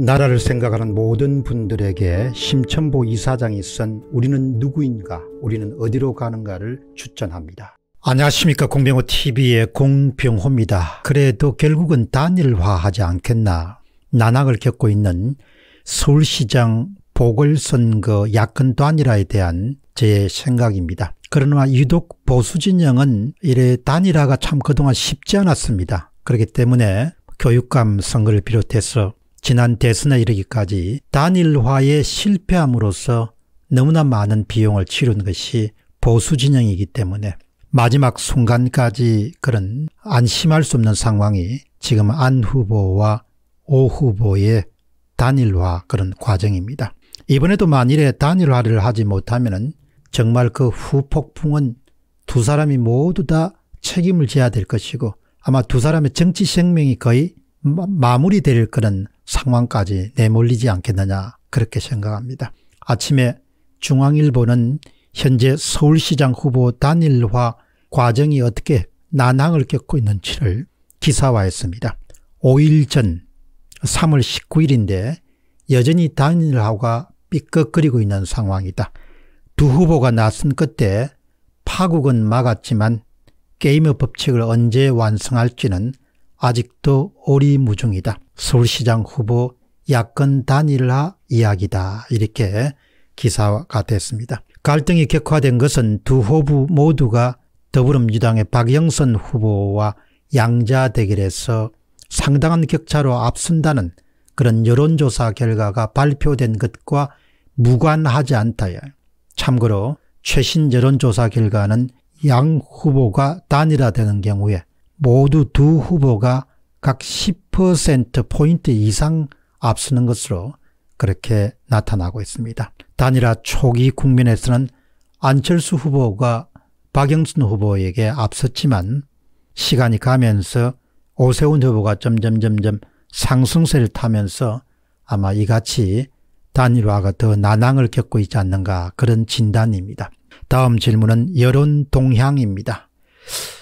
나라를 생각하는 모든 분들에게 심천보 이사장이 쓴 우리는 누구인가 우리는 어디로 가는가를 추천합니다. 안녕하십니까 공병호TV의 공병호입니다. 그래도 결국은 단일화하지 않겠나 난항을 겪고 있는 서울시장 보궐선거 야권 단일화에 대한 제 생각입니다. 그러나 유독 보수진영은 이래 단일화가 참 그동안 쉽지 않았습니다. 그렇기 때문에 교육감 선거를 비롯해서 지난 대선에 이르기까지 단일화에 실패함으로써 너무나 많은 비용을 치른 것이 보수 진영이기 때문에 마지막 순간까지 그런 안심할 수 없는 상황이 지금 안 후보와 오 후보의 단일화 그런 과정입니다. 이번에도 만일에 단일화를 하지 못하면 정말 그 후폭풍은 두 사람이 모두 다 책임을 져야 될 것이고 아마 두 사람의 정치 생명이 거의 마무리될 그런 상황까지 내몰리지 않겠느냐 그렇게 생각합니다. 아침에 중앙일보는 현재 서울시장 후보 단일화 과정이 어떻게 난항을 겪고 있는지를 기사화했습니다. 5일 전 3월 19일인데 여전히 단일화가 삐걱거리고 있는 상황이다. 두 후보가 나선 그때 파국은 막았지만 게임의 법칙을 언제 완성할지는 아직도 오리무중이다. 서울시장 후보 야권 단일화 이야기다 이렇게 기사가 됐습니다. 갈등이 격화된 것은 두 후보 모두가 더불어민주당의 박영선 후보와 양자 대결에서 상당한 격차로 앞선다는 그런 여론조사 결과가 발표된 것과 무관하지 않다 참고로 최신 여론조사 결과는 양 후보가 단일화되는 경우에 모두 두 후보가 각10% 5%포인트 이상 앞서는 것으로 그렇게 나타나고 있습니다. 단일화 초기 국면에서는 안철수 후보가 박영순 후보에게 앞섰지만 시간이 가면서 오세훈 후보가 점점점점 상승세를 타면서 아마 이같이 단일화가 더 난항을 겪고 있지 않는가 그런 진단입니다. 다음 질문은 여론 동향입니다.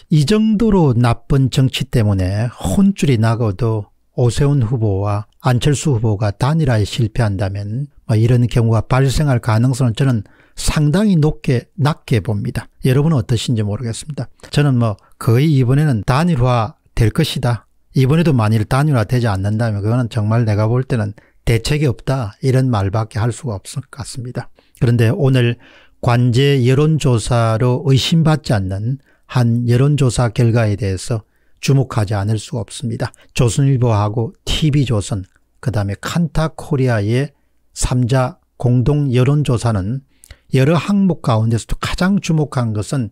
이 정도로 나쁜 정치 때문에 혼쭐이 나고도 오세훈 후보와 안철수 후보가 단일화에 실패한다면 뭐 이런 경우가 발생할 가능성은 저는 상당히 높게 낮게 봅니다. 여러분은 어떠신지 모르겠습니다. 저는 뭐 거의 이번에는 단일화 될 것이다. 이번에도 만일 단일화 되지 않는다면 그거는 정말 내가 볼 때는 대책이 없다 이런 말밖에 할 수가 없을 것 같습니다. 그런데 오늘 관제 여론조사로 의심받지 않는 한 여론조사 결과에 대해서 주목하지 않을 수 없습니다. 조선일보하고 TV조선, 그 다음에 칸타코리아의 3자 공동 여론조사는 여러 항목 가운데서도 가장 주목한 것은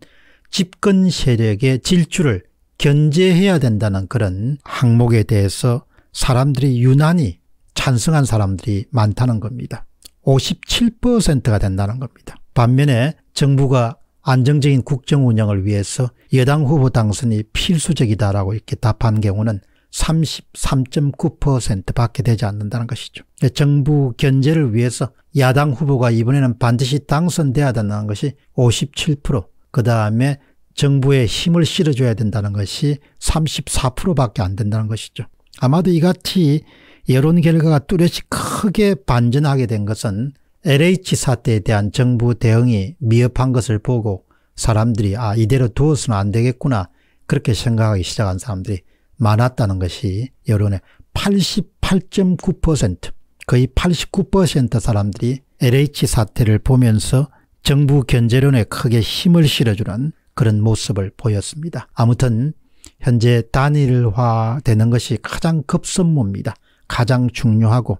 집권 세력의 질주를 견제해야 된다는 그런 항목에 대해서 사람들이 유난히 찬성한 사람들이 많다는 겁니다. 57%가 된다는 겁니다. 반면에 정부가 안정적인 국정 운영을 위해서 여당 후보 당선이 필수적이다라고 이렇게 답한 경우는 33.9%밖에 되지 않는다는 것이죠. 네, 정부 견제를 위해서 야당 후보가 이번에는 반드시 당선돼야 된다는 것이 57%, 그 다음에 정부에 힘을 실어줘야 된다는 것이 34%밖에 안 된다는 것이죠. 아마도 이같이 여론 결과가 뚜렷이 크게 반전하게 된 것은 LH 사태에 대한 정부 대응이 미흡한 것을 보고 사람들이 아 이대로 두어서는 안 되겠구나 그렇게 생각하기 시작한 사람들이 많았다는 것이 여론의 88.9% 거의 89% 사람들이 LH 사태를 보면서 정부 견제론에 크게 힘을 실어주는 그런 모습을 보였습니다. 아무튼 현재 단일화되는 것이 가장 급선무입니다. 가장 중요하고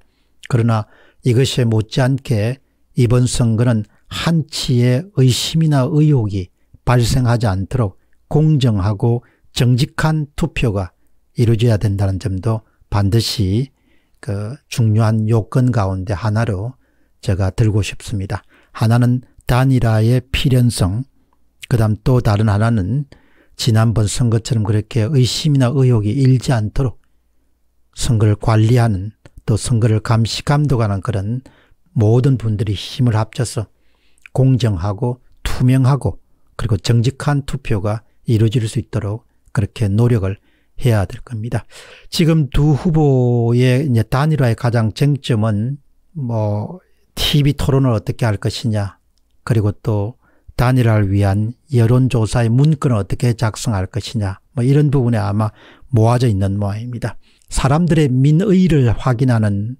그러나 이것에 못지않게 이번 선거는 한치의 의심이나 의혹이 발생하지 않도록 공정하고 정직한 투표가 이루어져야 된다는 점도 반드시 그 중요한 요건 가운데 하나로 제가 들고 싶습니다. 하나는 단일화의 필연성, 그 다음 또 다른 하나는 지난번 선거처럼 그렇게 의심이나 의혹이 일지 않도록 선거를 관리하는 또 선거를 감시 감독하는 그런 모든 분들이 힘을 합쳐서 공정하고 투명하고 그리고 정직한 투표가 이루어질 수 있도록 그렇게 노력을 해야 될 겁니다. 지금 두 후보의 이제 단일화의 가장 쟁점은 뭐 TV 토론을 어떻게 할 것이냐 그리고 또 단일화를 위한 여론조사의 문건을 어떻게 작성할 것이냐 뭐 이런 부분에 아마 모아져 있는 모양입니다. 사람들의 민의를 확인하는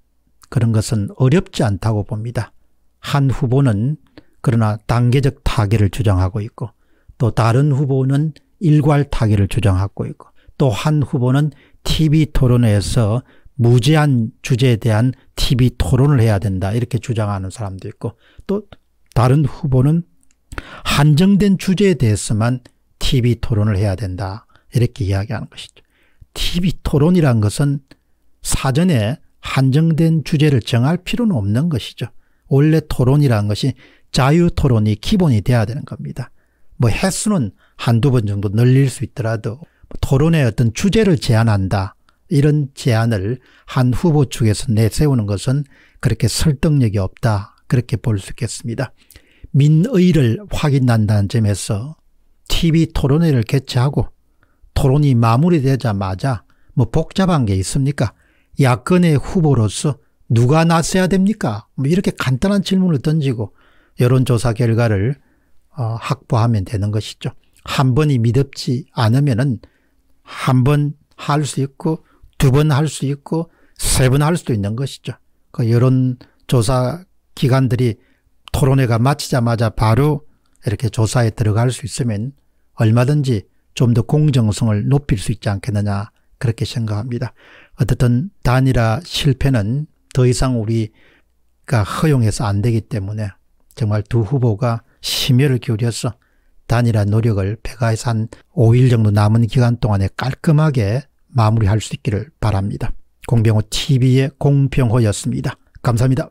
그런 것은 어렵지 않다고 봅니다. 한 후보는 그러나 단계적 타결을 주장하고 있고 또 다른 후보는 일괄 타결을 주장하고 있고 또 한 후보는 TV 토론회에서 무제한 주제에 대한 TV 토론을 해야 된다 이렇게 주장하는 사람도 있고 또 다른 후보는 한정된 주제에 대해서만 TV 토론을 해야 된다 이렇게 이야기하는 것이죠. TV 토론이란 것은 사전에 한정된 주제를 정할 필요는 없는 것이죠. 원래 토론이란 것이 자유 토론이 기본이 돼야 되는 겁니다. 뭐 횟수는 한두 번 정도 늘릴 수 있더라도 토론의 어떤 주제를 제안한다. 이런 제안을 한 후보 측에서 내세우는 것은 그렇게 설득력이 없다. 그렇게 볼 수 있겠습니다. 민의를 확인한다는 점에서 TV 토론회를 개최하고 토론이 마무리되자마자 뭐 복잡한 게 있습니까? 야권의 후보로서 누가 나서야 됩니까? 뭐 이렇게 간단한 질문을 던지고 여론조사 결과를 어, 확보하면 되는 것이죠. 한 번이 믿음지 않으면은 한 번 할 수 있고 두 번 할 수 있고 세 번 할 수도 있는 것이죠. 그 여론조사 기관들이 토론회가 마치자마자 바로 이렇게 조사에 들어갈 수 있으면 얼마든지 좀 더 공정성을 높일 수 있지 않겠느냐 그렇게 생각합니다. 어떻든 단일화 실패는 더 이상 우리가 허용해서 안 되기 때문에 정말 두 후보가 심혈을 기울여서 단일화 노력을 배가에서 한 5일 정도 남은 기간 동안에 깔끔하게 마무리할 수 있기를 바랍니다. 공병호 TV의 공병호였습니다. 감사합니다.